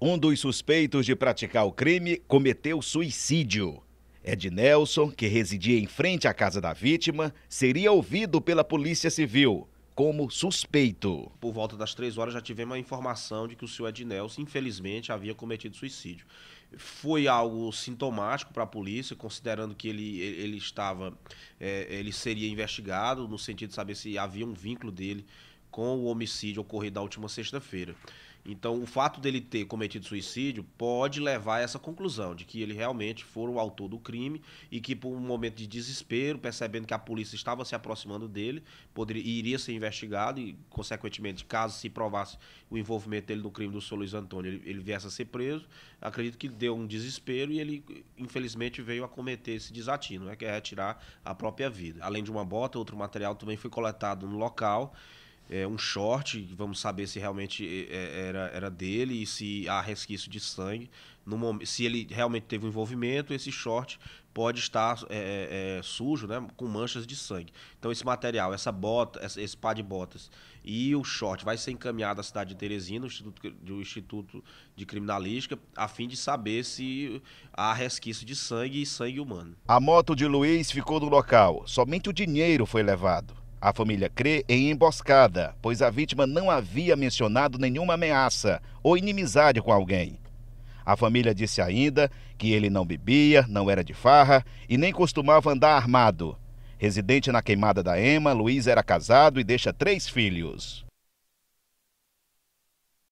Um dos suspeitos de praticar o crime cometeu suicídio. Ed Nelson, que residia em frente à casa da vítima, seria ouvido pela Polícia Civil como suspeito. Por volta das três horas já tivemos a informação de que o senhor Ed Nelson, infelizmente, havia cometido suicídio. Foi algo sintomático para a polícia, considerando que ele, ele estava, é, ele seria investigado no sentido de saber se havia um vínculo dele com o homicídio ocorrido na última sexta-feira. Então, o fato dele ter cometido suicídio pode levar a essa conclusão de que ele realmente foi o autor do crime e que, por um momento de desespero, percebendo que a polícia estava se aproximando dele, poderia, iria ser investigado e, consequentemente, caso se provasse o envolvimento dele no crime do seu Luiz Antônio, ele, ele viesse a ser preso. Acredito que deu um desespero e ele, infelizmente, veio a cometer esse desatino, né, que é retirar a própria vida. Além de uma bota, outro material também foi coletado no local é, um short, vamos saber se realmente é, é, era, era dele e se há resquício de sangue. No, se ele realmente teve um envolvimento, esse short pode estar é, é, é, sujo, né, com manchas de sangue. Então esse material, essa bota, esse par de botas e o short vai ser encaminhado à cidade de Teresina, do Instituto, do Instituto de Criminalística, a fim de saber se há resquício de sangue e sangue humano. A moto de Luiz ficou no local, somente o dinheiro foi levado. A família crê em emboscada, pois a vítima não havia mencionado nenhuma ameaça ou inimizade com alguém. A família disse ainda que ele não bebia, não era de farra e nem costumava andar armado. Residente na queimada da Ema, Luiz era casado e deixa três filhos.